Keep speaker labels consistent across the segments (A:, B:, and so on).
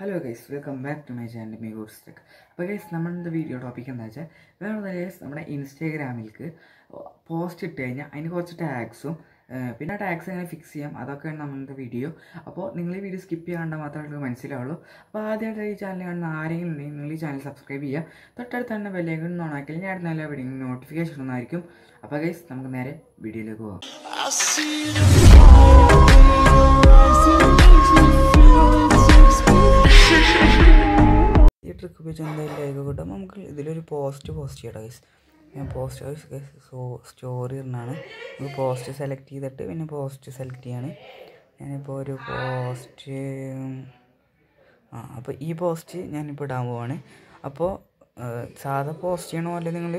A: hello guys welcome back to my channel മീ ഗോഡ് സ്റ്റെക് അപ്പോൾ ഗൈസ് നമ്മളുടെ വീഡിയോ ടോപ്പിക് എന്താ വെച്ചാൽ വേറെ ഗൈസ് നമ്മുടെ ഇൻസ്റ്റാഗ്രാമിലേക്ക് പോസ്റ്റ് ഇട്ട് കഴിഞ്ഞാൽ അതിന് കുറച്ച് ടാഗ്സും പിന്നെ ടാഗ്സ് എങ്ങനെ ഫിക്സ് ചെയ്യാം അതൊക്കെയാണ് നമ്മളുടെ വീഡിയോ അപ്പോൾ നിങ്ങൾ ഈ വീഡിയോ സ്കിപ്പ് ചെയ്യാണ്ട് മാത്രമേ മനസ്സിലാവുള്ളൂ അപ്പോൾ ആദ്യമായിട്ട് ഈ ചാനൽ കാണുന്ന ആരെങ്കിലും ഉണ്ടെങ്കിൽ നിങ്ങൾ ഈ ചാനൽ സബ്സ്ക്രൈബ് ചെയ്യുക തൊട്ടടുത്ത് തന്നെ ബെല്ലേക്കൺ നോണാക്കിയാൽ ഞാൻ നല്ല വീഡിയോ നോട്ടിഫിക്കേഷൻ ഒന്നായിരിക്കും അപ്പോൾ ഗൈസ് നമുക്ക് നേരെ വീഡിയോയിലേക്ക് പോകാം ലൈക്ക് പേജ് എന്തായാലും ലൈക്ക് കിട്ടും നമുക്ക് ഇതിലൊരു പോസ്റ്റ് പോസ്റ്റ് ചെയ്യണം ഗൈസ് ഞാൻ പോസ്റ്റ് ഗൈസ് സോ സ്റ്റോറി എന്നാണ് നമുക്ക് പോസ്റ്റ് സെലക്ട് ചെയ്തിട്ട് പിന്നെ പോസ്റ്റ് സെലക്ട് ചെയ്യാണ് ഞാനിപ്പോൾ ഒരു പോസ്റ്റ് ആ അപ്പോൾ ഈ പോസ്റ്റ് ഞാനിപ്പോൾ ഇടാൻ പോവാണ് അപ്പോൾ സാധാ പോസ്റ്റ് ചെയ്യണ പോലെ നിങ്ങൾ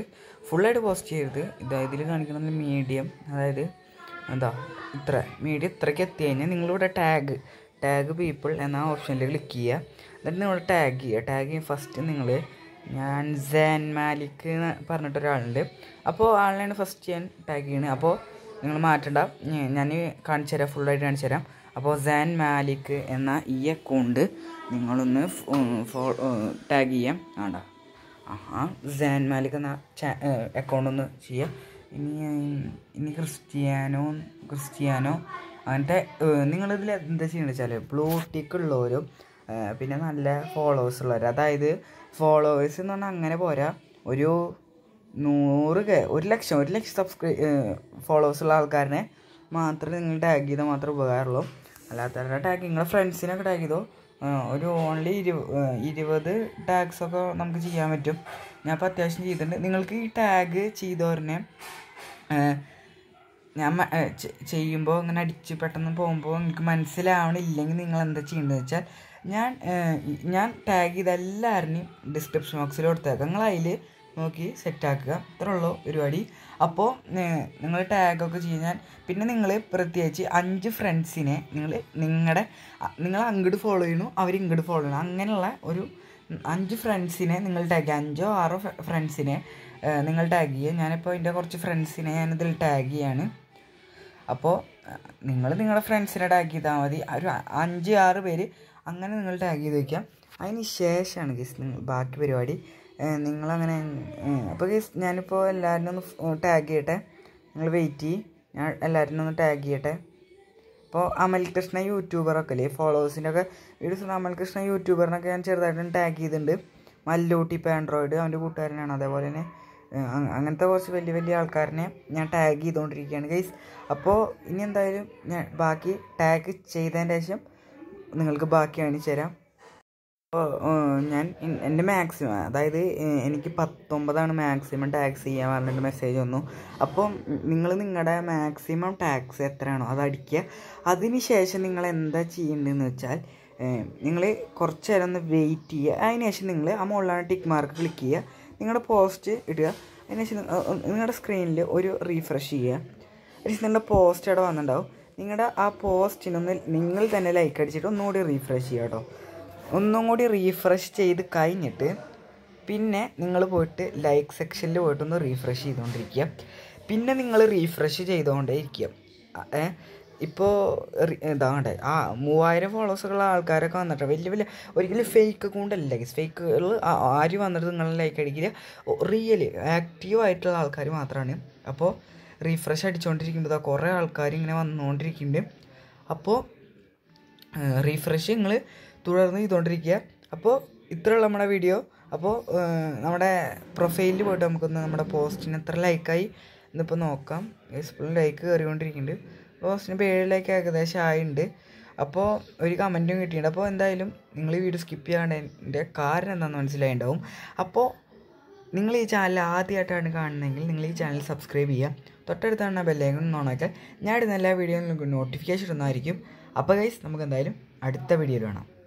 A: ഫുള്ളായിട്ട് പോസ്റ്റ് ചെയ്യരുത് ഇതാ ഇതിൽ കാണിക്കുന്നത് മീഡിയം അതായത് എന്താ ഇത്ര മീഡിയം ഇത്രയ്ക്ക് എത്തി കഴിഞ്ഞാൽ നിങ്ങളിവിടെ ടാഗ് ടാഗ് പീപ്പിൾ എന്ന ഓപ്ഷനിൽ ക്ലിക്ക് ചെയ്യുക എന്നിട്ട് നിങ്ങൾ ടാഗ് ചെയ്യുക ടാഗ് ചെയ്യുക ഫസ്റ്റ് നിങ്ങൾ ഞാൻ സാൻ മാലിക് എന്ന് പറഞ്ഞിട്ടൊരാളുണ്ട് അപ്പോൾ ആളിനെയാണ് ഫസ്റ്റ് ഞാൻ ടാഗ് ചെയ്യുന്നത് അപ്പോൾ നിങ്ങൾ മാറ്റണ്ട ഞാൻ കാണിച്ചു തരാം ഫുള്ളായിട്ട് കാണിച്ചു തരാം അപ്പോൾ സാൻ മാലിക് എന്ന ഈ അക്കൗണ്ട് നിങ്ങളൊന്ന് ടാഗ് ചെയ്യാം വേണ്ട ആ സാൻ മാലിക് എന്ന അക്കൗണ്ട് ഒന്ന് ചെയ്യാം ഇനി ഇനി ക്രിസ്ത്യാനോ ക്രിസ്ത്യാനോ അങ്ങനത്തെ നിങ്ങളിതിൽ എന്താ ചെയ്യുന്നത് വെച്ചാൽ ബ്ലൂ ടിക്ക് ഉള്ളവരും പിന്നെ നല്ല ഫോളോവേഴ്സ് ഉള്ളവർ അതായത് ഫോളോവേഴ്സ് എന്ന് പറഞ്ഞാൽ അങ്ങനെ പോരാ ഒരു നൂറ് കെ ഒരു ലക്ഷം ഒരു ലക്ഷം സബ്സ്ക്രൈ ഫോളോവേഴ്സ് ഉള്ള ആൾക്കാരനെ മാത്രമേ നിങ്ങൾ ടാഗ് ചെയ്താൽ മാത്രമേ ഉപകാരമുള്ളൂ അല്ലാത്തവരുടെ ടാഗ് നിങ്ങളെ ഫ്രണ്ട്സിനൊക്കെ ടാഗ് ചെയ്തോ ഒരു ഓൺലി ഇരു ഇരുപത് ടാഗ്സൊക്കെ നമുക്ക് ചെയ്യാൻ പറ്റും ഞാൻ അത്യാവശ്യം ചെയ്തിട്ടുണ്ട് നിങ്ങൾക്ക് ഈ ടാഗ് ചെയ്തവരനെ ഞാൻ ചെയ്യുമ്പോൾ ഇങ്ങനെ അടിച്ച് പെട്ടെന്ന് പോകുമ്പോൾ എനിക്ക് മനസ്സിലാവണില്ലെങ്കിൽ നിങ്ങൾ എന്താ ചെയ്യേണ്ടതെന്ന് വെച്ചാൽ ഞാൻ ഞാൻ ടാഗ് ചെയ്ത എല്ലാവരുടെയും ഡിസ്ക്രിപ്ഷൻ ബോക്സിൽ കൊടുത്തേക്കാം നിങ്ങൾ അതിൽ നോക്കി സെറ്റാക്കുക ഇത്രേ ഉള്ളൂ പരിപാടി അപ്പോൾ നിങ്ങൾ ടാഗൊക്കെ ചെയ്യാൻ പിന്നെ നിങ്ങൾ പ്രത്യേകിച്ച് അഞ്ച് ഫ്രണ്ട്സിനെ നിങ്ങൾ നിങ്ങളുടെ നിങ്ങൾ അങ്ങോട്ട് ഫോളോ ചെയ്യണു അവർ ഇങ്ങോട്ട് ഫോളോ ചെയ്യണം അങ്ങനെയുള്ള ഒരു അഞ്ച് ഫ്രണ്ട്സിനെ നിങ്ങൾ ടാഗ് അഞ്ചോ ആറോ ഫ്രണ്ട്സിനെ നിങ്ങൾ ടാഗ് ചെയ്യുക ഞാനിപ്പോൾ എൻ്റെ കുറച്ച് ഫ്രണ്ട്സിനെ ഞാനിതിൽ ടാഗ് ചെയ്യാണ് അപ്പോൾ നിങ്ങൾ നിങ്ങളുടെ ഫ്രണ്ട്സിനെ ടാഗ് ചെയ്താൽ മതി ഒരു അഞ്ച് ആറ് പേര് അങ്ങനെ നിങ്ങൾ ടാഗ് ചെയ്ത് വയ്ക്കാം അതിന് ശേഷമാണ് ഗസ് നിങ്ങൾ ബാക്കി പരിപാടി നിങ്ങളങ്ങനെ അപ്പോൾ ഗൈസ് ഞാനിപ്പോൾ എല്ലാവരും ഒന്ന് ടാഗ് ചെയ്യട്ടെ നിങ്ങൾ വെയിറ്റ് ചെയ്യും ഞാൻ എല്ലാവരും ഒന്ന് ടാഗ് ചെയ്യട്ടെ അപ്പോൾ അമൽകൃഷ്ണ യൂട്യൂബറൊക്കെ അല്ലേ ഫോളോവേഴ്സിൻ്റെ ഒക്കെ വീഡിയോസ് അമൽകൃഷ്ണ യൂട്യൂബറിനൊക്കെ ഞാൻ ചെറുതായിട്ടൊന്ന് ടാഗ് ചെയ്തിട്ടുണ്ട് മല്ലൂട്ടി ഇപ്പോൾ ആൻഡ്രോയിഡ് അവൻ്റെ കൂട്ടുകാരനാണ് അതേപോലെ തന്നെ അങ്ങനത്തെ കുറച്ച് വലിയ വലിയ ആൾക്കാരനെ ഞാൻ ടാഗ് ചെയ്തുകൊണ്ടിരിക്കുകയാണ് ഗൈസ് അപ്പോൾ ഇനി എന്തായാലും ഞാൻ ബാക്കി ടാഗ് ചെയ്തതിൻ്റെ ശേഷം നിങ്ങൾക്ക് ബാക്കി കാണിച്ചു തരാം അപ്പോൾ ഞാൻ എൻ്റെ മാക്സിമം അതായത് എനിക്ക് പത്തൊമ്പതാണ് മാക്സിമം ടാക്സ് ചെയ്യാൻ പറഞ്ഞിട്ട് മെസ്സേജ് വന്നു അപ്പം നിങ്ങൾ നിങ്ങളുടെ മാക്സിമം ടാക്സ് എത്രയാണോ അത് അടിക്കുക അതിനുശേഷം നിങ്ങൾ എന്താ ചെയ്യേണ്ടതെന്ന് വെച്ചാൽ നിങ്ങൾ കുറച്ച് നേരം ഒന്ന് വെയിറ്റ് ചെയ്യുക അതിനുശേഷം നിങ്ങൾ ആ മുകളിലാണ് ടിക്ക് മാർക്ക് ക്ലിക്ക് ചെയ്യുക നിങ്ങളുടെ പോസ്റ്റ് ഇടുക അതിനുശേഷം നിങ്ങളുടെ സ്ക്രീനിൽ ഒരു റീഫ്രഷ് ചെയ്യുക അതിനുശേഷം നിങ്ങളുടെ പോസ്റ്റ് അവിടെ വന്നിട്ടുണ്ടാവും നിങ്ങളുടെ ആ പോസ്റ്റിനൊന്ന് നിങ്ങൾ തന്നെ ലൈക്ക് അടിച്ചിട്ട് ഒന്നുകൂടി റീഫ്രഷ് ചെയ്യുക കേട്ടോ ഒന്നും കൂടി റീഫ്രഷ് ചെയ്ത് കഴിഞ്ഞിട്ട് പിന്നെ നിങ്ങൾ പോയിട്ട് ലൈക്ക് സെക്ഷനിൽ പോയിട്ടൊന്ന് റീഫ്രഷ് ചെയ്തുകൊണ്ടിരിക്കുക പിന്നെ നിങ്ങൾ റീഫ്രഷ് ചെയ്തുകൊണ്ടേ ഇരിക്കുക ഇപ്പോൾ ഇതാണ്ട് ആ മൂവായിരം ഫോളോവേഴ്സുള്ള ആൾക്കാരൊക്കെ വന്നിട്ട് വലിയ വലിയ ഒരിക്കലും ഫേക്ക് അക്കൗണ്ടല്ല ഗൈസ് ഫേക്കുകൾ ആര് വന്നിട്ട് നിങ്ങളെ ലൈക്ക് അടിക്കില്ല റിയൽ ആക്റ്റീവ് ആയിട്ടുള്ള ആൾക്കാർ മാത്രമാണ് അപ്പോൾ റീഫ്രഷ് അടിച്ചുകൊണ്ടിരിക്കുമ്പോൾ കുറേ ആൾക്കാർ ഇങ്ങനെ വന്നുകൊണ്ടിരിക്കുന്നുണ്ട് അപ്പോൾ റീഫ്രഷ് നിങ്ങൾ തുടർന്ന് ചെയ്തുകൊണ്ടിരിക്കുക അപ്പോൾ ഇത്രയുള്ള നമ്മുടെ വീഡിയോ അപ്പോൾ നമ്മുടെ പ്രൊഫൈലിൽ പോയിട്ട് നമുക്കൊന്ന് നമ്മുടെ പോസ്റ്റിന് എത്ര ലൈക്കായി എന്നിപ്പോൾ നോക്കാം ഇപ്പോഴും ലൈക്ക് കയറിക്കൊണ്ടിരിക്കുന്നുണ്ട് പോസ്റ്റിന് ഇപ്പോൾ ഏഴ് ലൈക്ക് ഏകദേശം ആയിട്ടുണ്ട് അപ്പോൾ ഒരു കമൻറ്റും കിട്ടിയിട്ടുണ്ട് അപ്പോൾ എന്തായാലും നിങ്ങൾ ഈ വീഡിയോ സ്കിപ്പ് ചെയ്യാണ്ടതിൻ്റെ കാരണം എന്താണെന്ന് മനസ്സിലായിണ്ടാവും അപ്പോൾ നിങ്ങൾ ഈ ചാനൽ ആദ്യമായിട്ടാണ് കാണുന്നതെങ്കിൽ നിങ്ങൾ ഈ ചാനൽ സബ്സ്ക്രൈബ് ചെയ്യുക തൊട്ടടുത്താണ് ബെല്ലേക്കും നോണാക്കിയാൽ ഞാൻ ഇടുന്ന എല്ലാ വീഡിയോയിലും നോട്ടിഫിക്കേഷൻ ഒന്നായിരിക്കും അപ്പോൾ ഗൈസ് നമുക്ക് എന്തായാലും അടുത്ത വീഡിയോയിൽ കാണാം